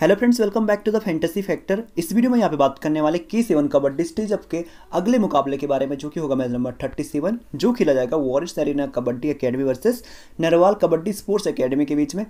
hello friends welcome back to the fantasy factor इस video में यहाँ पे बात करने वाले के सेवन कबड्डी स्टेजअप के अगले मुकाबले के बारे में जो कि होगा मैच नंबर थर्टी सेवन जो खेला जाएगा Warish Sarina kabaddi academy versus Narwal kabaddi sports academy के बीच में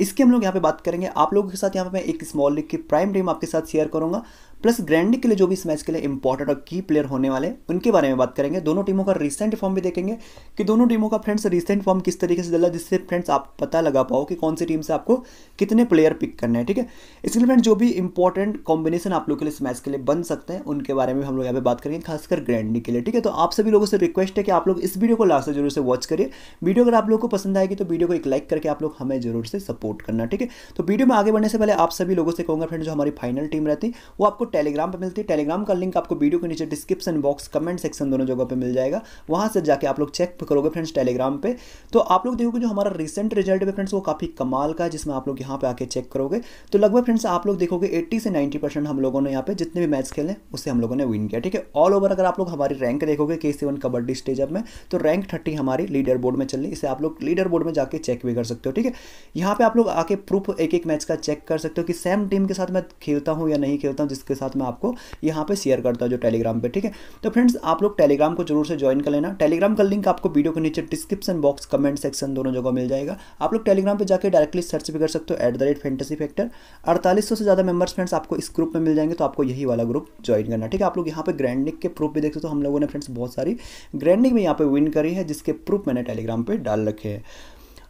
इसकी हम लोग यहाँ पे बात करेंगे आप लोगों के साथ यहाँ पे मैं एक स्मॉल लीग की प्राइम टीम आपके साथ शेयर करूंगा प्लस ग्रैंड के लिए जो भी इस मैच के लिए इंपॉर्टेंट और की प्लेयर होने वाले उनके बारे में बात करेंगे दोनों टीमों का रिसेंट फॉर्म भी देखेंगे कि दोनों टीमों का फ्रेंड्स रिसेंट फॉर्म किस तरीके से डला जिससे फ्रेंड्स आप पता लगा पाओ कि कौन सी टीम से आपको कितने प्लेयर पिक करने हैं ठीक है इसके लिए फ्रेंड्स जो भी इंपॉर्टेंट कॉम्बिनेशन आप लोग के लिए इस मैच के लिए बन सकते हैं उनके बारे में हम लोग यहाँ पे बात करेंगे खासकर ग्रैंड के लिए ठीक है तो आप सभी लोगों से रिक्वेस्ट है कि आप लोग इस वीडियो को लास्ट जरूर से वॉच करिए वीडियो अगर आप लोग को पसंद आएगी तो वीडियो को एक लाइक करके आप लोग हमें जरूर से सपोर्ट सपोर्ट करना ठीक है तो वीडियो में आगे बढ़ने से पहले आप सभी लोगों से कहूंगा फ्रेंड जो हमारी फाइनल टीम रहती वो आपको टेलीग्राम पर मिलती है टेलीग्राम का लिंक आपको वीडियो के नीचे डिस्क्रिप्शन बॉक्स कमेंट सेक्शन दोनों जगह पर मिल जाएगा वहां से जाकर आप लोग चेक करोगे फ्रेंड्स टेलीग्राम पर तो आप लोग देखोगे जो हमारा रिसेंट रिजल्ट है फ्रेंड्स वो काफ़ी कमाल का है जिसमें आप लोग यहाँ पर आके चेक करोगे तो लगभग फ्रेंड्स आप लोग देखोगे एट्टी से नाइन्टी हम लोगों ने यहाँ पे जितने भी मैच खेले उसे हम लोगों ने विन किया ठीक है ऑल ओवर अगर आप लोग हमारी रैंक देखोगे के सेवन कबड्डी स्टेज अप में तो रैंक थर्टी हमारी लीडर बोर्ड में चल रही इसे आप लोग लीडर बोर्ड में जाके चेक भी कर सकते हो ठीक है यहाँ पे आप आप लोग आके प्रूफ एक एक मैच का चेक कर सकते हो कि सेम टीम के साथ मैं खेलता हूँ या नहीं खेलता हूँ जिसके साथ मैं आपको यहाँ पे शेयर करता हूँ जो टेलीग्राम पे ठीक है तो फ्रेंड्स आप लोग टेलीग्राम को जरूर से ज्वाइन कर लेना टेलीग्राम का लिंक आपको वीडियो के नीचे डिस्क्रिप्शन बॉक्स कमेंट सेक्शन दोनों जगह मिल जाएगा आप लोग टेलीग्राम पर जाकर डायरेक्टली सर्च भी कर सकते हो at the rate fantasy factor अड़तालीस से ज़्यादा मेंबर्स फ्रेंड्स आपको इस ग्रुप में मिल जाएंगे तो आपको यही वाला ग्रुप ज्वाइन करना ठीक है आप लोग यहाँ पर ग्रैंडिक के प्रूफ भी देख सकते हो हम लोगों ने फ्रेंड्स बहुत सारी ग्रैंडिक में यहाँ पर विन करी है जिसके प्रूफ मैंने टेलीग्राम पर डाल रखे हैं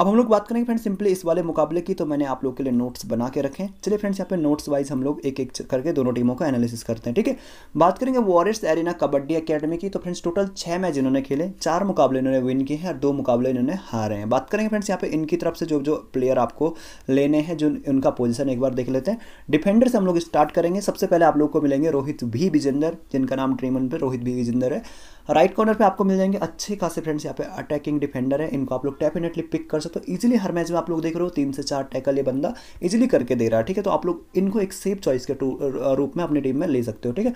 अब हम लोग बात करेंगे फ्रेंड्स सिंपली इस वाले मुकाबले की तो मैंने आप लोग के लिए नोट्स बना के रखे चलिए फ्रेंड्स यहाँ पे नोट्स वाइज हम लोग एक एक करके दोनों टीमों का एनालिसिस करते हैं ठीक है बात करेंगे वॉरियर्स एरिना कबड्डी अकेडमी की तो फ्रेंड्स टोटल छह मैच इन्होंने खेले चार मुकाबले इन्होंने विन किए हैं और दो मुकाबले इन्होंने हारे हैं बात करेंगे फ्रेंड्स यहाँ पे इनकी तरफ से जो जो प्लेयर आपको लेने हैं जो उनका पोजिशन एक बार देख लेते हैं डिफेंडर से हम लोग स्टार्ट करेंगे सबसे पहले आप लोग को मिलेंगे रोहित भी विजेंदर जिनका नाम ड्रीमन पे रोहित भी विजेंदर है राइट कॉर्नर पर आपको मिल जाएंगे अच्छे खासे फ्रेंड्स यहाँ पे अटैकिंग डिफेंडर है इनको आप लोग डेफिनेटली पिक कर सकते तो इजिली हर मैच में आप लोग देख रहे हो तीन से चार टैकल ये बंदा इजिली करके दे रहा है ठीक है तो आप लोग इनको एक सेफ चॉइस के रूप में अपनी टीम में ले सकते हो ठीक है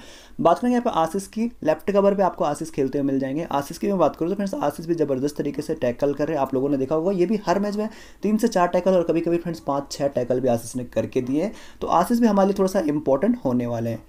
बात करेंगे यहाँ पर आशीष की लेफ्ट कवर पर आपको आशीष खेलते हुए मिल जाएंगे आशीष की मैं बात करूँ तो फ्रेंड्स आशीष भी जबरदस्त तरीके से टैकल कर रहे आप लोगों ने देखा होगा ये भी हर मैच में तीन से चार टैकल और कभी कभी फ्रेंड्स पाँच छः टैकल भी आशीष ने करके दिए तो आशीष भी हमारे लिए थोड़ा सा इंपॉर्टेंट होने वाले हैं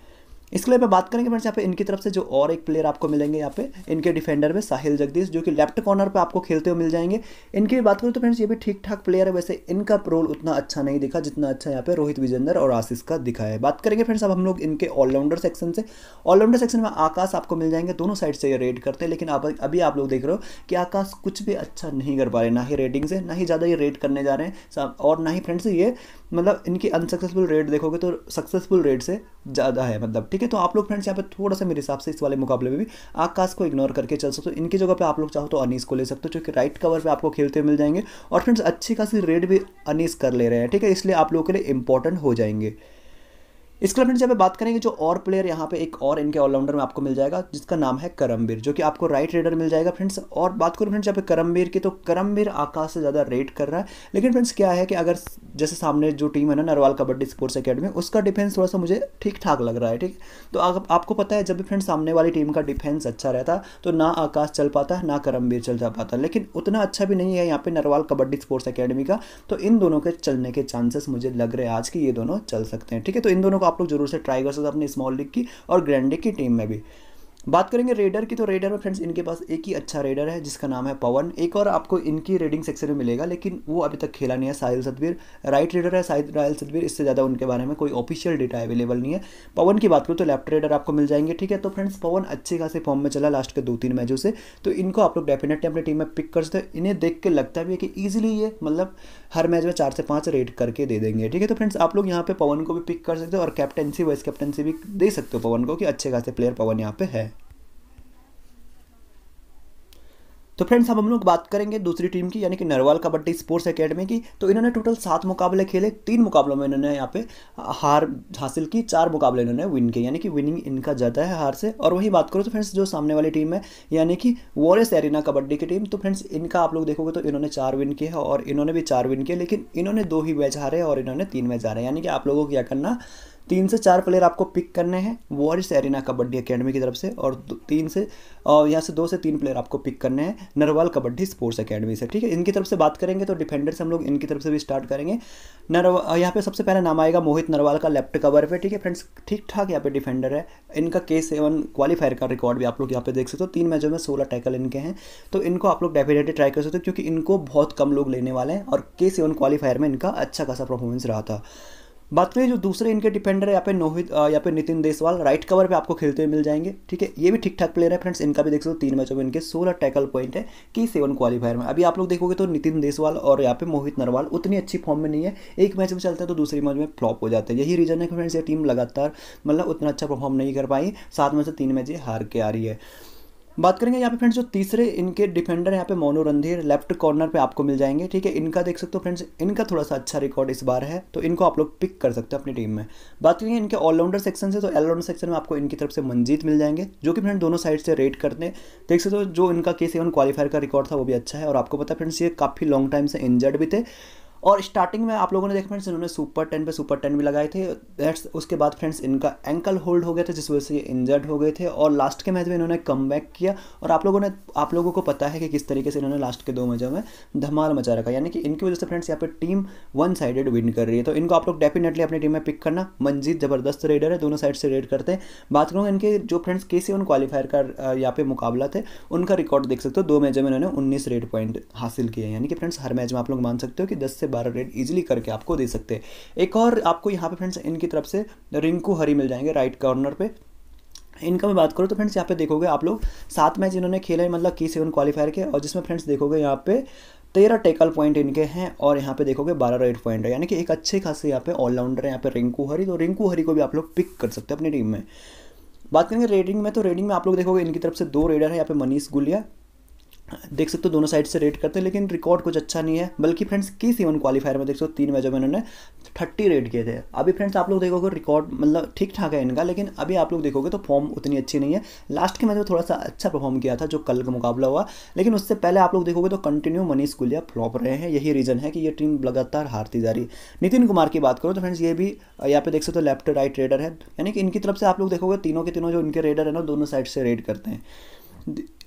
इसके लिए मैं बात करेंगे फ्रेंड्स यहाँ पे इनकी तरफ से जो और एक प्लेयर आपको मिलेंगे यहाँ पे इनके डिफेंडर में साहिल जगदीश जो कि लेफ्ट कॉर्नर पे आपको खेलते हुए मिल जाएंगे इनकी भी बात करूँ तो फ्रेंड्स ये भी ठीक ठाक प्लेयर है वैसे इनका रोल उतना अच्छा नहीं दिखा जितना अच्छा यहाँ पे रोहित विजेंदर और आशीष का दिखा है बात करेंगे फ्रेंड्स अब हम लोग इनके ऑलराउंडर सेक्शन से ऑलराउंडर सेक्शन में आकाश आपको मिल जाएंगे दोनों साइड से ये रेड करते हैं लेकिन आप अभी आप लोग देख रहे हो कि आकाश कुछ भी अच्छा नहीं कर पा रहे ना ही रेडिंग से ना ही ज़्यादा ये रेड करने जा रहे हैं और ना ही फ्रेंड्स ये मतलब इनकी अनसक्सेसफुल रेट देखोगे तो सक्सेसफुल रेट से ज़्यादा है मतलब ठीक है तो आप लोग फ्रेंड्स यहाँ पे थोड़ा सा मेरे हिसाब से इस वाले मुकाबले में भी आकाश को इग्नोर करके चल सकते हो इनकी जगह पे आप लोग चाहो तो अनीस को ले सकते हो क्योंकि राइट कवर पे आपको खेलते मिल जाएंगे और फ्रेंड्स अच्छी खासी रेट भी अनीस कर ले रहे हैं ठीक है इसलिए आप लोगों के लिए इंपॉर्टेंट हो जाएंगे इसके अलावा जब बात करेंगे जो और प्लेयर यहाँ पे एक और इनके ऑलराउंडर में आपको मिल जाएगा जिसका नाम है करमबीर जो कि आपको राइट रेडर मिल जाएगा फ्रेंड्स और बात करूँ फ्रेंड्स जब करमबीर की तो करमबीर आकाश से ज़्यादा रेट कर रहा है लेकिन फ्रेंड्स क्या है कि अगर जैसे सामने जो टीम है ना नरवाल कबड्डी स्पोर्ट्स अकेडमी उसका डिफेंस थोड़ा सा मुझे ठीक ठाक लग रहा है ठीक तो आ, आपको पता है जब भी फ्रेंड सामने वाली टीम का डिफेंस अच्छा रहता तो ना आकाश चल पाता ना करमवीर चल जा पाता लेकिन उतना अच्छा भी नहीं है यहाँ पे नरवाल कबड्डी स्पोर्ट्स अकेडमी का तो इन दोनों के चलने के चांसेस मुझे लग रहे हैं आज कि ये दोनों चल सकते हैं ठीक है तो इन दोनों को आप लोग जरूर से ट्राई कर सकते हैं अपनी स्मॉल लीग की और ग्रैंड लीग की टीम में भी बात करेंगे रेडर की तो रेडर में फ्रेंड्स इनके पास एक ही अच्छा रेडर है जिसका नाम है पवन एक और आपको इनकी रेडिंग सेक्शन में मिलेगा लेकिन वो अभी तक खेला नहीं है साहिल सतवीर राइट रेडर है साहिल रायल सतवीर इससे ज़्यादा उनके बारे में कोई ऑफिशियल डेटा अवेलेबल नहीं है पवन की बात करूँ तो लेफ्ट रेडर आपको मिल जाएंगे ठीक है तो फ्रेंड्स पवन अच्छे खासे फॉर्म में चला लास्ट के दो तीन मैचों से तो इनको आप लोग डेफिनेटली अपनी टीम में पिक कर सकते इन्हें देख के लगता भी है कि ईजिली ये मतलब हर मैच में चार से पाँच रेड करके दे देंगे ठीक है तो फ्रेंड्स आप लोग यहाँ पे पवन को भी पिक कर सकते हो और कैप्टनसी वाइस कैप्टनसी भी दे सकते हो पवन को कि अच्छे खासे प्लेयर पवन यहाँ पर है तो फ्रेंड्स अब हम लोग बात करेंगे दूसरी टीम की यानी कि नरवाल कबड्डी स्पोर्ट्स अकेडमी की तो इन्होंने टोटल सात मुकाबले खेले तीन मुकाबलों में इन्होंने यहाँ पे हार हासिल की चार मुकाबले इन्होंने विन किए यानी कि विनिंग इनका ज़्यादा है हार से और वही बात करो तो फ्रेंड्स जो सामने वाली टीम है यानी कि वॉरियस एरिना कबड्डी की टीम तो फ्रेंड्स इनका आप लोग देखोगे तो इन्होंने चार विन किए और इन्होंने भी चार विन किए लेकिन इन्होंने दो ही मैच हारे और इन्होंने तीन मैच हारे यानी कि आप लोगों को क्या करना तीन से चार प्लेयर आपको पिक करने हैं वॉरिस एरिना कबड्डी अकेडमी की तरफ से और तीन से और यहाँ से दो से तीन प्लेयर आपको पिक करने हैं नरवाल कबड्डी स्पोर्ट्स अकेडमी से ठीक है इनकी तरफ से बात करेंगे तो डिफेंडर से हम लोग इनकी तरफ से भी स्टार्ट करेंगे नरवा यहाँ पे सबसे पहले नाम आएगा मोहित नरवाल का लेफ्ट कवर पे ठीक है फ्रेंड्स ठीक ठाक यहाँ पे डिफेंडर है इनका के सेवन क्वालिफायर का रिकॉर्ड भी आप लोग यहाँ पे देख सकते हो तीन मैचों में सोलह टैकल इनके हैं तो इनको आप लोग डेफिनेटली ट्राई कर सकते हो क्योंकि इनको बहुत कम लोग लेने वाले हैं और के सेवन क्वालिफायर में इनका अच्छा खासा परफॉर्मेंस रहा था बात करें जो दूसरे इनके डिफेंडर है यहाँ पे नोहित यहाँ पे नितिन देसवाल राइट कवर पे आपको खेलते हुए मिल जाएंगे ठीक है ये भी ठीक ठाक प्लेयर है फ्रेंड्स इनका भी देख सकते हो तीन मैचों में इनके सोलह टैकल पॉइंट है की सेवन क्वालिफायर में अभी आप लोग देखोगे तो नितिन देसवाल और यहाँ पे मोहित नरवाल उतनी अच्छी फॉर्म में नहीं है एक मैच में चलता तो है तो दूसरे मैच में फ्लॉप हो जाता है यही रीजन है फ्रेंड्स ये टीम लगातार मतलब उतना अच्छा परफॉर्म नहीं कर पाई सात में से तीन मैच ये हार के आ रही है बात करेंगे यहाँ पे फ्रेंड्स जो तीसरे इनके डिफेंडर यहाँ पे मोनू रंधीर लेफ्ट कॉर्नर पे आपको मिल जाएंगे ठीक है इनका देख सकते हो फ्रेंड्स इनका थोड़ा सा अच्छा रिकॉर्ड इस बार है तो इनको आप लोग पिक कर सकते हो अपनी टीम में बात करेंगे इनके ऑलराउंडर सेक्शन से तो ऑलराउंडर सेक्शन में आपको इनकी तरफ से मंजीत मिल जाएंगे जो कि फ्रेंड दोनों साइड से रेट करते हैं देख सकते हो जो इनका के सेवन का रिकॉर्ड था वो भी अच्छा है और आपको पता फ्रेंड्स ये काफ़ी लॉन्ग टाइम से इंजर्ड भी थे और स्टार्टिंग में आप लोगों ने देखा फ्रेंड्स इन्होंने सुपर टेन पे सुपर टेन भी लगाए थे दैट्स उसके बाद फ्रेंड्स इनका एंकल होल्ड हो गया था जिस वजह से ये इंजर्ड हो गए थे और लास्ट के मैच में इन्होंने कम किया और आप लोगों ने आप लोगों को पता है कि किस तरीके से इन्होंने लास्ट के दो मैचों में धमाल मचा रखा यानी कि इनकी वजह से फ्रेंड्स यहाँ पर टीम वन साइडेड विन कर रही है तो इनको आप लोग डेफिनेटली अपनी टीम में पिक करना मंजीत जबरदस्त रेडर है दोनों साइड से रेड करते हैं बात करूँगा इनके जो फ्रेंड्स के सी क्वालिफायर का यहाँ पे मुकाबला थे उनका रिकॉर्ड देख सकते हो दो मैचों में इन्होंने उन्नीस रेड पॉइंट हासिल किए यानी कि फ्रेंड्स हर मैच में आप लोग मान सकते हो कि दस से बारह रेड इजिली करके आपको दे सकते हैं एक और आपको यहाँ पे फ्रेंड्स इनकी तरफ से रिंकू हरी मिल जाएंगे राइट कॉर्नर पे इनका मैं बात करूँ तो फ्रेंड्स यहाँ पे देखोगे आप लोग सात मैच इन्होंने खेले हैं मतलब की सेवन क्वालिफायर के और जिसमें फ्रेंड्स देखोगे यहाँ पे तेरह टेकल पॉइंट इनके हैं और यहाँ पे देखोगे बारह राइट पॉइंट है यानी कि एक अच्छे खासे यहाँ पे ऑलराउंडर है यहाँ पे रिंकू हरी तो रिंकू हरी को भी आप लोग पिक कर सकते हैं अपनी टीम में बात करेंगे रेडिंग में तो रेडिंग में आप लोग देखोगे इनकी तरफ से दो रेडर है यहाँ पे मनीष गुलिया देख सकते हो दोनों साइड से रेट करते हैं लेकिन रिकॉर्ड कुछ अच्छा नहीं है बल्कि फ्रेंड्स की सीवन क्वालिफायर में देख सकते हो तीन मैचों में इन्होंने थर्टी रेट किए थे अभी फ्रेंड्स आप लोग देखोगे रिकॉर्ड मतलब ठीक ठाक है इनका लेकिन अभी आप लोग देखोगे तो फॉर्म उतनी अच्छी नहीं है लास्ट के मैच में थोड़ा सा अच्छा परफॉर्म किया था जो कल का मुकाबला हुआ लेकिन उससे पहले आप लोग देखोगे तो कंटिन्यू मनीष गुलिया फ्लॉप रहे हैं यही रीज़न है कि ये टीम लगातार हारती जा रही है नितिन कुमार की बात करो तो फ्रेंड्स ये भी यहाँ पे देख सकते हो लेफ्ट राइट रेडर है यानी कि इनकी तरफ से आप लोग देखोगे तीनों के तीनों जो इनके रेडर है ना दोनों साइड से रेड करते हैं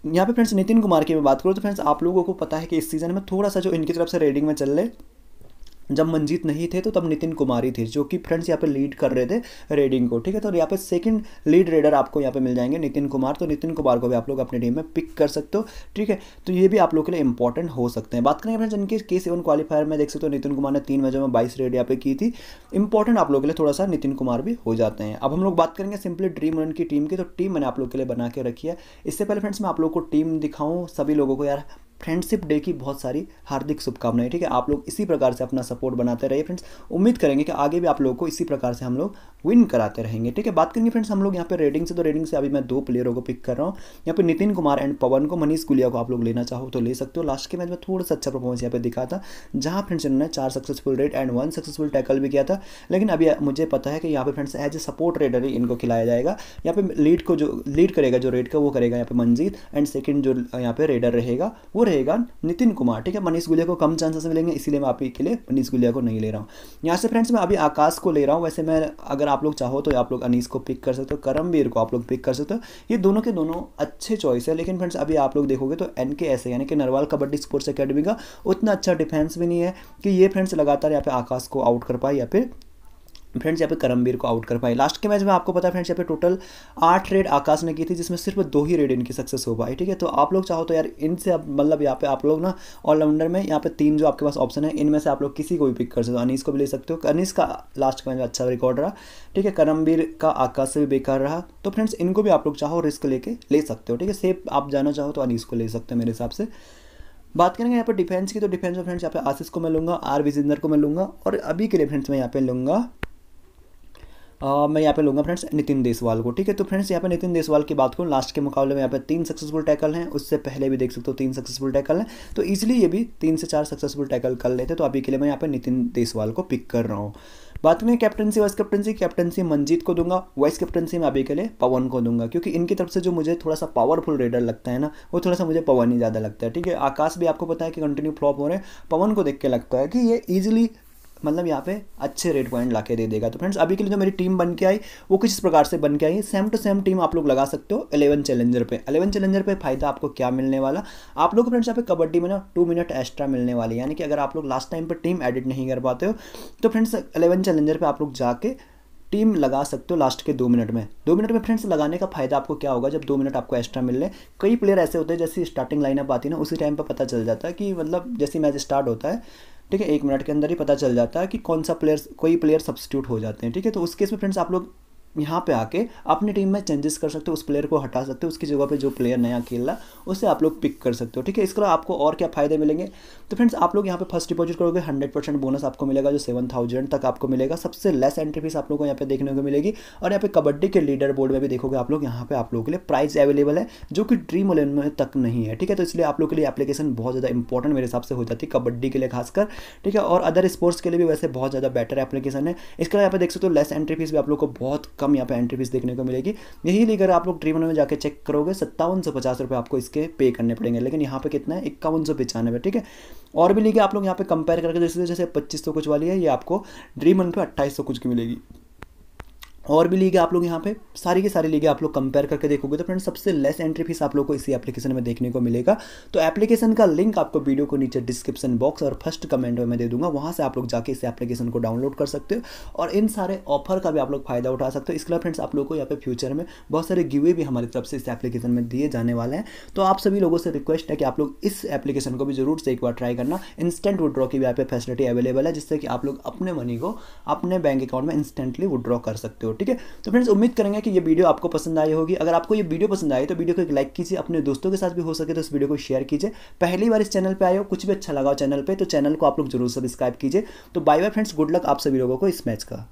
यहाँ पे फ्रेंड्स नितिन कुमार की मैं बात करूँ तो फ्रेंड्स आप लोगों को पता है कि इस सीज़न में थोड़ा सा जो इनकी तरफ से रेडिंग में चल रहे जब मंजीत नहीं थे तो तब नितिन कुमारी थे जो कि फ्रेंड्स यहाँ पे लीड कर रहे थे रेडिंग को ठीक है तो यहाँ पे सेकंड लीड रेडर आपको यहाँ पे मिल जाएंगे नितिन कुमार तो नितिन कुमार को भी आप लोग अपने टीम में पिक कर सकते हो ठीक है तो ये भी आप लोग के लिए इंपॉर्टेंट हो सकते हैं बात करेंगे फ्रेंड्स इनके के सेवन क्वालिफायर में देख सकते हो नितिन कुमार ने तीन मैचों में बाईस रेड यहाँ पे की थी इंपॉर्टेंट आप लोग के लिए थोड़ा सा नितिन कुमार भी हो जाते हैं अब हम लोग बात करेंगे सिंपली ड्रीम रन की टीम की तो टीम मैंने आप लोग के लिए बना के रखी है इससे पहले फ्रेंड्स मैं आप लोग को टीम दिखाऊँ सभी लोगों को यार फ्रेंडशिप डे की बहुत सारी हार्दिक शुभकामनाएं ठीक है आप लोग इसी प्रकार से अपना सपोर्ट बनाते रहिए फ्रेंड्स उम्मीद करेंगे कि आगे भी आप लोगों को इसी प्रकार से हम लोग विन कराते रहेंगे ठीक है बात करेंगे फ्रेंड्स हम लोग यहाँ पे रेडिंग से तो रेडिंग से अभी मैं दो प्लेयरों को पिक कर रहा हूँ यहाँ पे नितिन कुमार एंड पवन को मनीष गुलिया को आप लोग लेना चाहो तो ले सकते हो लास्ट के मैच में थोड़ा सा अच्छा परफॉर्मेंस यहाँ पे दिखा था जहाँ फ्रेंड्स इन्होंने चार successful raid and one successful tackle भी किया था लेकिन अभी मुझे पता है कि यहाँ पे friends as a support raider ही इनको खिलाया जाएगा यहाँ पे लीड को जो लीड करेगा जो रेड का वो करेगा यहाँ पे मंजीत एंड सेकेंड जो यहाँ पे रेडर रहेगा वो रहेगा नितिन कुमार ठीक है मनीष गुलिया को कम चांसेस मिलेंगे इसीलिए मैं आपके लिए मनीष गुलिया को नहीं ले रहा हूँ यहाँ से फ्रेंड्स मैं अभी आकाश को ले रहा हूँ वैसे मैं अगर आप लोग चाहो तो आप लोग अनीस को पिक कर सकते हो करमवीर को आप लोग पिक कर सकते हो ये दोनों के दोनों अच्छे चॉइस है लेकिन फ्रेंड्स अभी आप लोग देखोगे तो एन यानी कि नरवाल कबड्डी स्पोर्ट्स अकेडमी का उतना अच्छा डिफेंस भी नहीं है कि ये फ्रेंड्स लगातार यहाँ पे आकाश को आउट कर पाए या फिर फ्रेंड्स यहाँ पे करमबीर को आउट कर पाए लास्ट के मैच में आपको पता है फ्रेंड्स यहाँ पे टोटल आठ रेड आकाश ने की थी जिसमें सिर्फ दो ही रेड इनकी सक्सेस हो पाई ठीक है तो आप लोग चाहो तो यार इनसे अब मतलब यहाँ पे आप लोग ना ऑलराउंडर में यहाँ पे तीन जो आपके पास ऑप्शन है इनमें से आप लोग किसी को भी पिक कर सकते हो अनीस को भी ले सकते हो अनीस का लास्ट का मैच अच्छा रिकॉर्ड रहा ठीक है करमबीर का आकाश से भी बेकार रहा तो फ्रेंड्स इनको भी आप लोग चाहो रिस्क लेके ले सकते हो ठीक है सेफ आप जाना चाहो तो अनीस को ले सकते हो मेरे हिसाब से बात करेंगे यहाँ पर डिफेंस की तो डिफेंस में फ्रेंड्स यहाँ पे आशीष को मैं लूँगा आर विजेंद्र को मैं लूँगा और अभी के लिए फ्रेंड्स मैं यहाँ पे लूँगा आ, मैं यहाँ पे लूँगा फ्रेंड्स नितिन देसवाल को ठीक है तो फ्रेंड्स यहाँ पे नितिन देसवाल की बात करूँ लास्ट के मुकाबले में यहाँ पे तीन सक्सेसफुल टैकल हैं उससे पहले भी देख सकते हो तीन सक्सेसफुल टैकल हैं तो इसलिए ये भी तीन से चार सक्सेसफुल टैकल कर लेते तो अभी के लिए मैं यहाँ पर नितिन देसवाल को पिक कर रहा हूँ बात करें captaincy vice captaincy captaincy Manjeet को दूंगा वाइस कैप्टनसी मैं अभी के लिए पवन को दूंगा क्योंकि इनकी तरफ से जो मुझे थोड़ा सा पावरफुल रेडर लगता है ना वो थोड़ा सा मुझे पवन ही ज़्यादा लगता है ठीक है आकाश भी आपको पता है कि कंटिन्यू फ्लॉप हो रहे हैं पवन को देख के लगता है कि ये ईजिली मतलब यहाँ पे अच्छे रेट पॉइंट ला के दे देगा तो फ्रेंड्स अभी के लिए जो मेरी टीम बन के आई वो किस प्रकार से बन के आई है सेम टू सेम टीम आप लोग लगा सकते हो एलेवन चैलेंजर पे एलेवन चैलेंजर पे फायदा आपको क्या मिलने वाला आप लोग फ्रेंड्स यहाँ पे कबड्डी में ना टू मिनट एक्स्ट्रा मिलने वाली यानी कि अगर आप लोग लास्ट टाइम पर टीम एडिट नहीं कर पाते हो तो फ्रेंड्स एलेवन चैलेंजर पर आप लोग जाके टीम लगा सकते हो लास्ट के दो मिनट में दो मिनट में फ्रेंड्स लगाने का फायदा आपको क्या होगा जब दो मिनट आपको एक्स्ट्रा मिल रहे कई प्लेयर ऐसे होते हैं जैसे स्टार्टिंग लाइनअप आती है ना उसी टाइम पर पता चल जाता है कि मतलब जैसे मैच स्टार्ट होता है ठीक है एक मिनट के अंदर ही पता चल जाता है कि कौन सा प्लेयर कोई प्लेयर सब्सिट्यूट हो जाते हैं ठीक है तो उस केस में फ्रेंड्स आप लोग यहाँ पे आके अपनी टीम में चेंजेस कर सकते हो उस प्लेयर को हटा सकते हो उसकी जगह पे जो प्लेयर नया खेल रहा उसे आप लोग पिक कर सकते हो ठीक है इसके अलावा आपको और क्या फायदे मिलेंगे तो फ्रेंड्स आप लोग यहाँ पे फर्स्ट डिपॉजिट करोगे हंड्रेड परसेंट बोनस आपको मिलेगा जो सेवन थाउजेंड तक आपको मिलेगा सबसे लेस एंट्री फीस आप लोग को यहाँ पे देखने को मिलेगी और यहाँ पे कबड्डी के लीडर बोर्ड में भी देखोगे आप लोग यहाँ पे आप लोगों के लिए प्राइस अवेलेबल है जो कि ड्रीम इलेवन में तक नहीं है ठीक है तो इसलिए आप लोग के लिए एप्लीकेशन बहुत ज़्यादा इंपॉर्टेंट मेरे हिसाब से हो जाती है कबड्डी के लिए खासकर ठीक है और अदर स्पोर्ट्स के लिए भी वैसे बहुत ज़्यादा बेटर एप्लीकेशन है इसके अलावा यहाँ पे देख सकते हो लेस एंट्री फीस भी आप लोग को बहुत कम कम यहाँ पे एंट्री फीस देखने को मिलेगी यही लेकर आप लोग ट्रिब्यून में जाकर चेक करोगे सत्तावन सौ पचास रुपये आपको इसके पे करने पड़ेंगे लेकिन यहाँ पे कितना है इक्यावन सौ पचानवे ठीक है और भी लेके आप लोग यहाँ पे कंपेयर करके जैसे जैसे पच्चीस सौ कुछ वाली है ये आपको ड्रीम ड्रीमन पे अट्ठाईस सौ कुछ की मिलेगी और भी है आप लोग यहाँ पे सारी के सारी लीग आप लोग कंपेयर करके देखोगे तो फ्रेंड सबसे लेस एंट्री फीस आप लोग को इसी एप्लीकेशन में देखने को मिलेगा तो एप्लीकेशन का लिंक आपको वीडियो को नीचे डिस्क्रिप्शन बॉक्स और फर्स्ट कमेंट में मैं दे दूंगा वहाँ से आप लोग जाके इस एप्लीकेशन को डाउनलोड कर सकते हो और इन सारे ऑफर का भी आप लोग फायदा उठा सकते हो इसके अलावा फ्रेंड्स आप लोग को यहाँ पे फ्यूचर में बहुत सारे गिवे भी हमारी तरफ से इस एप्लीकेशन में दिए जाने वाले हैं तो आप सभी लोगों से रिक्वेस्ट है कि आप लोग इस एप्लीकेशन को भी जरूर से एक बार ट्राई करना इंस्टेंट विड्रॉ की भी यहाँ पे फैसिलिटी अवेलेबल है जिससे कि आप लोग अपने मनी को अपने बैंक अकाउंट में इंस्टेंटली विड्रॉ कर सकते हो ठीक है तो फ्रेंड्स उम्मीद करेंगे कि ये वीडियो आपको पसंद आई होगी अगर आपको ये वीडियो पसंद आई तो वीडियो को एक लाइक कीजिए अपने दोस्तों के साथ भी हो सके तो इस वीडियो को शेयर कीजिए पहली बार इस चैनल पर आए हो कुछ भी अच्छा लगा हो चैनल पर तो चैनल को आप लोग जरूर सब्सक्राइब कीजिए तो bye bye friends good luck आप सभी लोगों को इस मैच का